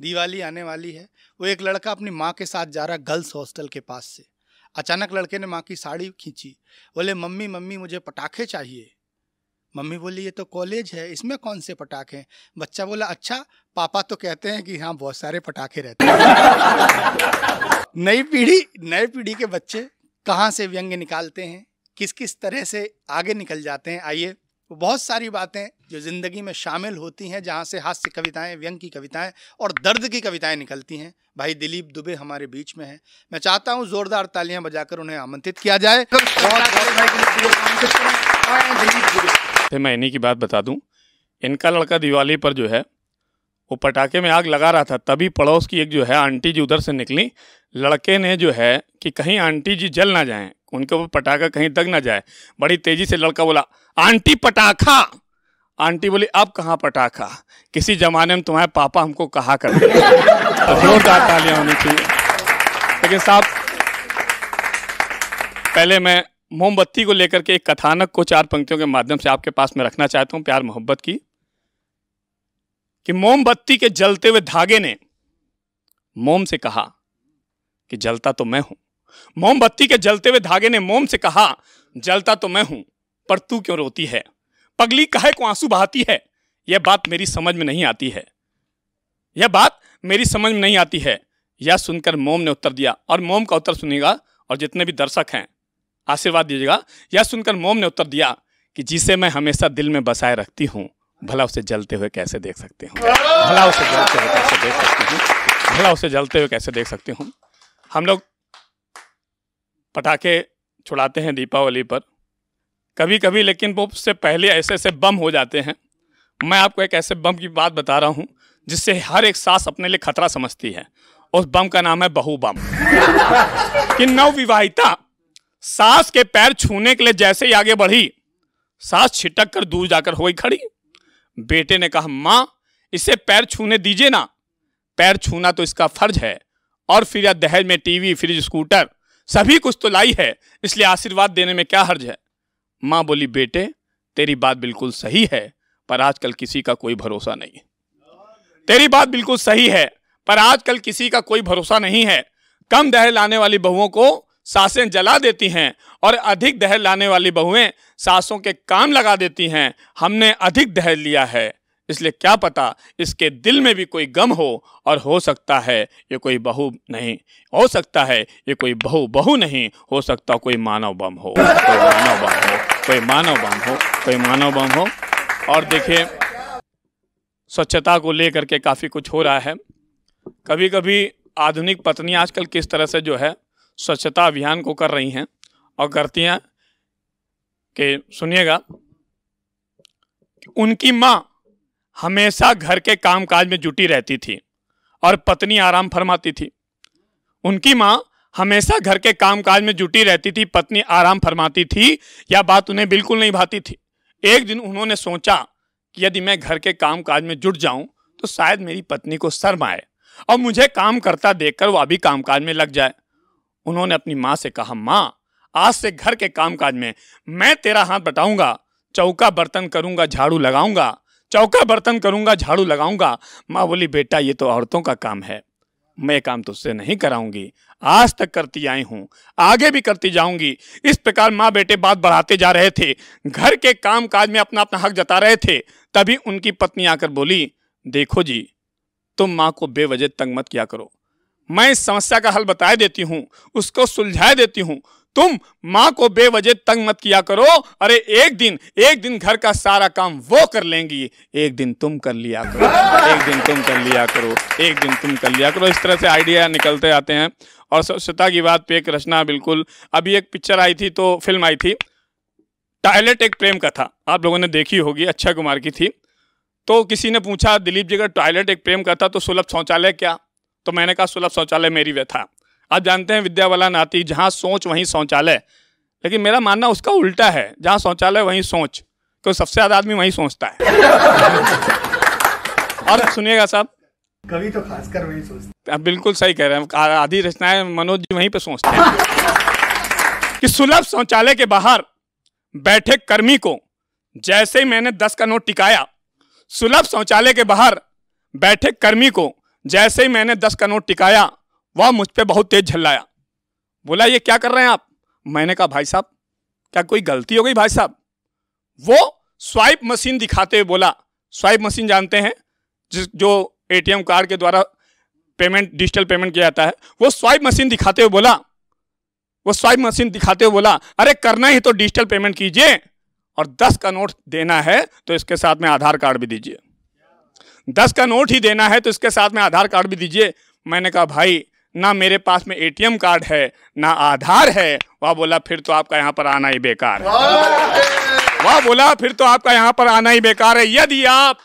दिवाली आने वाली है वो एक लड़का अपनी माँ के साथ जा रहा गर्ल्स हॉस्टल के पास से अचानक लड़के ने माँ की साड़ी खींची बोले मम्मी मम्मी मुझे पटाखे चाहिए मम्मी बोली ये तो कॉलेज है इसमें कौन से पटाखे हैं बच्चा बोला अच्छा पापा तो कहते हैं कि हाँ बहुत सारे पटाखे रहते हैं नई पीढ़ी नए पीढ़ी के बच्चे कहाँ से व्यंग्य निकालते हैं किस किस तरह से आगे निकल जाते हैं आइए वो बहुत सारी बातें जो ज़िंदगी में शामिल होती हैं जहाँ से हास्य कविताएं व्यंग की कविताएं और दर्द की कविताएं निकलती हैं भाई दिलीप दुबे हमारे बीच में हैं मैं चाहता हूँ ज़ोरदार तालियां बजाकर उन्हें आमंत्रित किया जाए फिर मैं इन्हीं की बात बता दूँ इनका लड़का दिवाली पर जो है वो पटाखे में आग लगा रहा था तभी पड़ोस की एक जो है आंटी जी उधर से निकली लड़के ने जो है कि कहीं आंटी जी जल ना जाएं उनके ऊपर पटाखा कहीं दग ना जाए बड़ी तेज़ी से लड़का बोला आंटी पटाखा आंटी बोली अब कहाँ पटाखा किसी जमाने में तुम्हारे पापा हमको कहा कर तो जोरदार तालियां होनी चाहिए लेकिन साहब पहले मैं मोमबत्ती को लेकर के एक कथानक को चार पंक्तियों के माध्यम से आपके पास में रखना चाहता हूँ प्यार मोहब्बत की कि मोमबत्ती के जलते हुए धागे ने मोम से कहा कि जलता तो मैं हूं मोमबत्ती के जलते हुए धागे ने मोम से कहा जलता तो मैं हूं पर तू क्यों रोती है पगली कहे को आंसू बहाती है यह बात मेरी समझ में नहीं आती है यह बात मेरी समझ में नहीं आती है यह सुनकर मोम ने उत्तर दिया और मोम का उत्तर सुनेगा और जितने भी दर्शक हैं आशीर्वाद दीजिएगा यह सुनकर मोम ने उत्तर दिया कि जिसे मैं हमेशा दिल में बसाए रखती हूं भला उसे जलते हुए कैसे देख सकते हूँ भला उसे जलते हुए कैसे देख सकते हूँ भला उसे जलते हुए कैसे देख सकते हूँ हम लोग पटाखे छुड़ाते हैं दीपावली पर कभी कभी लेकिन वो उससे पहले ऐसे ऐसे बम हो जाते हैं मैं आपको एक ऐसे बम की बात बता रहा हूँ जिससे हर एक सास अपने लिए खतरा समझती है उस बम का नाम है बहू बम कि नवविवाहिता सास के पैर छूने के लिए जैसे ही आगे बढ़ी सास छिटक कर दूर जाकर हो गई खड़ी बेटे ने कहा माँ इसे पैर छूने दीजिए ना पैर छूना तो इसका फर्ज है और फिर यह दहेज में टीवी फ्रिज स्कूटर सभी कुछ तो लाई है इसलिए आशीर्वाद देने में क्या हर्ज है माँ बोली बेटे तेरी बात बिल्कुल सही है पर आजकल किसी का कोई भरोसा नहीं तेरी बात बिल्कुल सही है पर आजकल किसी का कोई भरोसा नहीं है कम दहेज लाने वाली बहुओं को सासें जला देती हैं और अधिक दहर लाने वाली बहुएं सासों के काम लगा देती हैं हमने अधिक दहर लिया है इसलिए क्या पता इसके दिल में भी कोई गम हो और हो सकता है ये कोई बहू नहीं हो सकता है ये कोई बहु बहू नहीं हो सकता कोई मानव बम हो कोई मानव बम हो कोई मानव बम हो कोई मानव बम हो और देखिए स्वच्छता को लेकर के काफ़ी कुछ हो रहा है कभी कभी आधुनिक पत्नी आजकल किस तरह से जो है स्वच्छता अभियान को कर रही हैं और करती हैं कि सुनिएगा उनकी माँ हमेशा घर के कामकाज में जुटी रहती थी और पत्नी आराम फरमाती थी उनकी माँ हमेशा घर के कामकाज में जुटी रहती थी पत्नी आराम फरमाती थी यह बात उन्हें बिल्कुल नहीं भाती थी एक दिन उन्होंने सोचा कि यदि मैं घर के कामकाज में जुट जाऊं तो शायद मेरी पत्नी को शर्म आए और मुझे काम करता देखकर वह भी कामकाज में लग जाए उन्होंने अपनी माँ से कहा माँ आज से घर के कामकाज में मैं तेरा हाथ बटाऊंगा चौका बर्तन करूंगा झाड़ू लगाऊंगा चौका बर्तन करूंगा झाड़ू लगाऊंगा माँ बोली बेटा ये तो औरतों का काम है मैं काम तुझसे नहीं कराऊंगी आज तक करती आई हूं आगे भी करती जाऊंगी इस प्रकार माँ बेटे बात बढ़ाते जा रहे थे घर के काम काज में अपना अपना हक जता रहे थे तभी उनकी पत्नी आकर बोली देखो जी तुम माँ को बेवजह तंग मत किया करो मैं इस समस्या का हल बता देती हूँ उसको सुलझा देती हूँ तुम माँ को बेवजह तंग मत किया करो अरे एक दिन एक दिन घर का सारा काम वो कर लेंगी एक दिन तुम कर लिया करो एक दिन तुम कर लिया करो एक दिन तुम कर लिया करो इस तरह से आइडिया निकलते आते हैं और स्वच्छता की बात पे एक रचना बिल्कुल अभी एक पिक्चर आई थी तो फिल्म आई थी टॉयलेट एक प्रेम का था आप लोगों ने देखी होगी अक्षय कुमार की थी तो किसी ने पूछा दिलीप जी का टॉयलेट एक प्रेम का था तो सुलभ शौचालय क्या तो मैंने कहा सुलभ शौचालय मेरी व्यथा आप जानते हैं विद्या वाला नाती जहाँ सोच वहीं शौचालय लेकिन मेरा मानना उसका उल्टा है जहाँ शौचालय वहीं सोच तो सबसे ज़्यादा आदमी वहीं सोचता है और सुनिएगा साहब कभी तो खासकर वहीं सोचते आप बिल्कुल सही कह रहे हैं आधी रचनाएं मनोज जी वहीं पे सोचते हैं कि सुलभ शौचालय के बाहर बैठे कर्मी को जैसे ही मैंने दस का नोट टिकाया सुलभ शौचालय के बाहर बैठे कर्मी को जैसे ही मैंने दस का नोट टिकाया वह मुझ पर बहुत तेज झल्लाया बोला ये क्या कर रहे हैं आप मैंने कहा भाई साहब क्या कोई गलती हो गई भाई साहब वो स्वाइप मशीन दिखाते हुए बोला स्वाइप मशीन जानते हैं जिस जो एटीएम कार्ड के द्वारा पेमेंट डिजिटल पेमेंट किया जाता है वो स्वाइप मशीन दिखाते हुए बोला वो स्वाइप मशीन दिखाते हुए बोला अरे करना ही तो डिजिटल पेमेंट कीजिए और दस का नोट देना है तो इसके साथ में आधार कार्ड भी दीजिए दस का नोट ही देना है तो इसके साथ में आधार कार्ड भी दीजिए मैंने कहा भाई ना मेरे पास में एटीएम कार्ड है ना आधार है वह बोला फिर तो आपका यहाँ पर आना ही बेकार है वह बोला फिर तो आपका यहाँ पर आना ही बेकार है यदि आप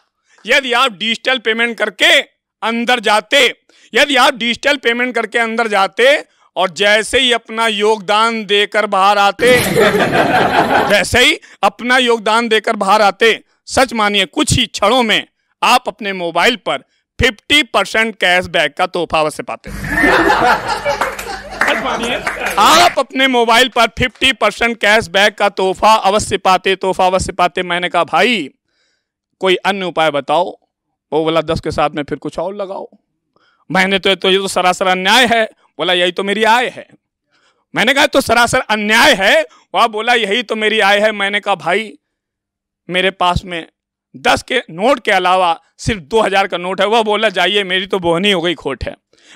यदि आप डिजिटल पेमेंट करके अंदर जाते यदि आप डिजिटल पेमेंट करके अंदर जाते और जैसे ही अपना योगदान देकर बाहर आते जैसे ही अपना योगदान देकर बाहर आते सच मानिए कुछ ही क्षणों में आप अपने मोबाइल पर 50 परसेंट कैशबैक का तोहफा अवश्य पाते आप अपने मोबाइल पर 50 परसेंट कैशबैक का तोहफा अवश्य पाते तोहफा अवश्य पाते मैंने कहा भाई कोई अन्य उपाय बताओ वो बोला दस के साथ में फिर कुछ और लगाओ मैंने तो, तो ये तो सरासर अन्याय है बोला यही तो मेरी आय है मैंने कहा तो सरासर अन्याय है वह बोला यही तो मेरी आय है मैंने कहा भाई मेरे पास में दस के नोट के अलावा सिर्फ दो हजार का नोट है वह बोला जाइए मेरी तो बोहनी हो गई खोट है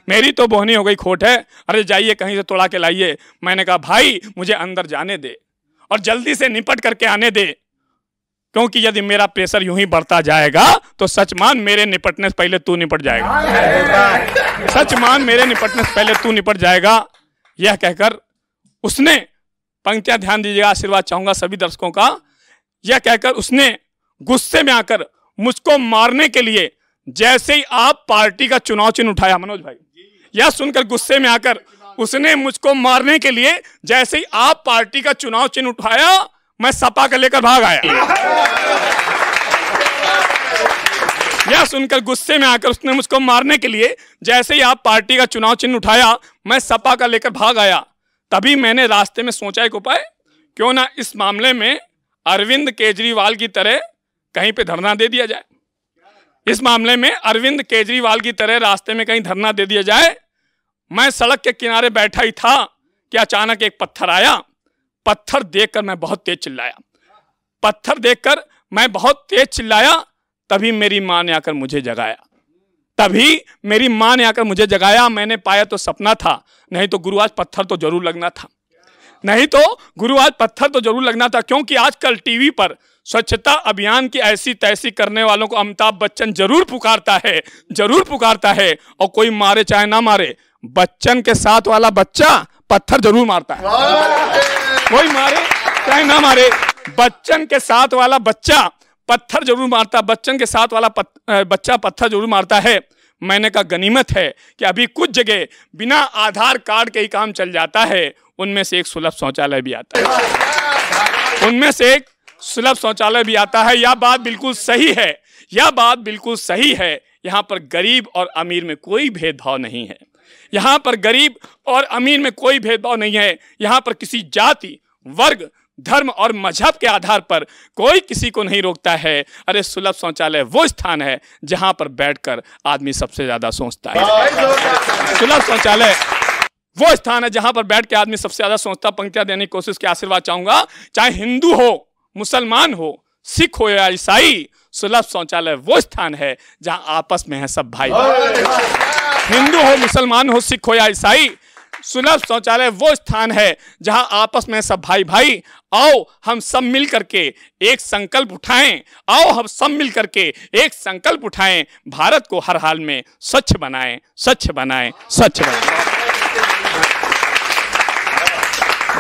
मेरी तो बोहनी हो गई खोट है अरे जाइए कहीं से तोड़ा के लाइए मैंने कहा भाई मुझे अंदर जाने दे और जल्दी से निपट करके आने दे क्योंकि यदि मेरा प्रेशर यूं ही बढ़ता जाएगा तो सच मान मेरे निपटने से पहले तू निपट जाएगा सच मान मेरे निपटने से पहले तू निपट जाएगा यह कहकर उसने पंक्तियां ध्यान दीजिएगा आशीर्वाद चाहूंगा सभी दर्शकों का यह कहकर उसने गुस्से में आकर मुझको मारने के लिए जैसे ही आप पार्टी का चुनाव चिन्ह उठाया मनोज भाई यह सुनकर गुस्से में आकर उसने मुझको मारने के लिए जैसे ही आप पार्टी का चुनाव चिन्ह उठाया मैं सपा का लेकर भाग आया यह सुनकर गुस्से में आकर उसने मुझको मारने के लिए जैसे ही आप पार्टी का चुनाव चिन्ह उठाया मैं सपा का लेकर भाग आया तभी मैंने रास्ते में सोचा एक उपाय क्यों ना इस मामले में अरविंद केजरीवाल की तरह कहीं पे धरना दे दिया जाए इस मामले में अरविंद केजरीवाल की तरह रास्ते में कहीं धरना दे दिया जाए मैं सड़क के किनारे बैठा ही था कि अचानक एक पत्थर आया पत्थर देखकर मैं बहुत तेज चिल्लाया पत्थर देखकर मैं बहुत तेज चिल्लाया तभी मेरी माँ ने आकर मुझे जगाया तभी मेरी माँ ने आकर मुझे जगाया मैंने पाया तो सपना था नहीं तो गुरु आज पत्थर तो जरूर लगना था नहीं तो गुरु आज पत्थर तो जरूर लगना था क्योंकि आजकल टीवी पर स्वच्छता अभियान की ऐसी तैसी करने वालों को अमिताभ बच्चन जरूर पुकारता है जरूर पुकारता है और कोई मारे चाहे ना मारे बच्चन के साथ वाला बच्चा पत्थर जरूर मारता है कोई मारे चाहे ना मारे बच्चन के साथ वाला बच्चा पत्थर जरूर मारता बच्चन के साथ वाला पत, बच्चा पत्थर जरूर मारता है मैंने कहा गनीमत है कि अभी कुछ जगह बिना आधार कार्ड के ही काम चल जाता है उनमें से एक सुलभ शौचालय भी आता है उनमें से एक सुलभ शौचालय भी आता है यह बात बिल्कुल सही है यह बात बिल्कुल सही है यहाँ पर गरीब और अमीर में कोई भेदभाव नहीं है यहाँ पर गरीब और अमीर में कोई भेदभाव नहीं है यहाँ पर किसी जाति वर्ग धर्म और मजहब के आधार पर कोई किसी को नहीं रोकता है अरे सुलभ शौचालय वो स्थान है जहां पर बैठकर आदमी सबसे ज्यादा सोचता है सुलभ शौचालय वो स्थान है जहां पर बैठ के आदमी सबसे ज्यादा सोचता पंक्तियां देने की कोशिश के आशीर्वाद चाहूंगा चाहे हिंदू हो मुसलमान हो सिख हो या ईसाई सुलभ शौचालय वो स्थान है जहां आपस में है सब भाई हिंदू हो मुसलमान हो सिख हो या ईसाई सुलभ शौचालय वो स्थान है जहां आपस में सब भाई भाई आओ हम सब मिल करके एक संकल्प उठाएं आओ हम सब मिल करके एक संकल्प उठाएं भारत को हर हाल में स्वच्छ बनाएं स्वच्छ बनाएं स्वच्छ बनाएं